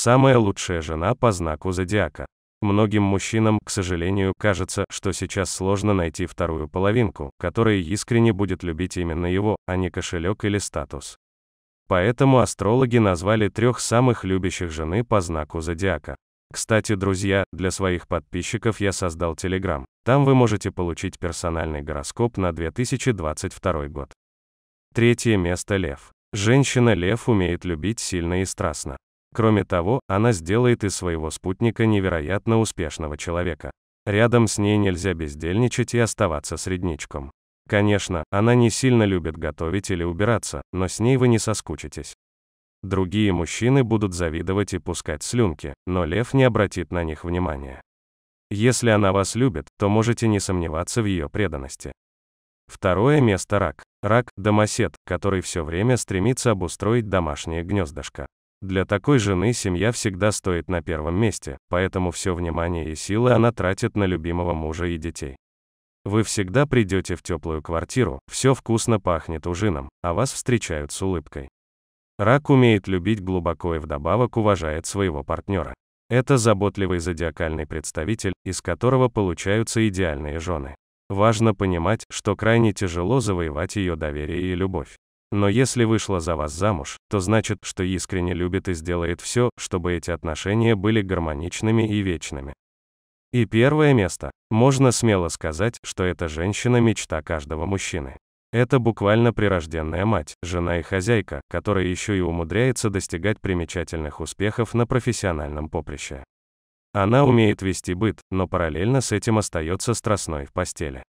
Самая лучшая жена по знаку зодиака. Многим мужчинам, к сожалению, кажется, что сейчас сложно найти вторую половинку, которая искренне будет любить именно его, а не кошелек или статус. Поэтому астрологи назвали трех самых любящих жены по знаку зодиака. Кстати, друзья, для своих подписчиков я создал Телеграм. Там вы можете получить персональный гороскоп на 2022 год. Третье место Лев. Женщина Лев умеет любить сильно и страстно. Кроме того, она сделает из своего спутника невероятно успешного человека. Рядом с ней нельзя бездельничать и оставаться средничком. Конечно, она не сильно любит готовить или убираться, но с ней вы не соскучитесь. Другие мужчины будут завидовать и пускать слюнки, но лев не обратит на них внимания. Если она вас любит, то можете не сомневаться в ее преданности. Второе место рак. Рак – домосед, который все время стремится обустроить домашнее гнездышко. Для такой жены семья всегда стоит на первом месте, поэтому все внимание и силы она тратит на любимого мужа и детей. Вы всегда придете в теплую квартиру, все вкусно пахнет ужином, а вас встречают с улыбкой. Рак умеет любить глубоко и вдобавок уважает своего партнера. Это заботливый зодиакальный представитель, из которого получаются идеальные жены. Важно понимать, что крайне тяжело завоевать ее доверие и любовь. Но если вышла за вас замуж, то значит, что искренне любит и сделает все, чтобы эти отношения были гармоничными и вечными. И первое место. Можно смело сказать, что эта женщина – мечта каждого мужчины. Это буквально прирожденная мать, жена и хозяйка, которая еще и умудряется достигать примечательных успехов на профессиональном поприще. Она умеет вести быт, но параллельно с этим остается страстной в постели.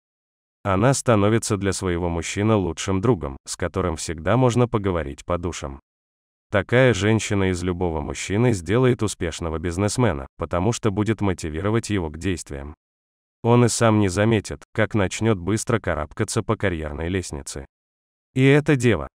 Она становится для своего мужчины лучшим другом, с которым всегда можно поговорить по душам. Такая женщина из любого мужчины сделает успешного бизнесмена, потому что будет мотивировать его к действиям. Он и сам не заметит, как начнет быстро карабкаться по карьерной лестнице. И это дева,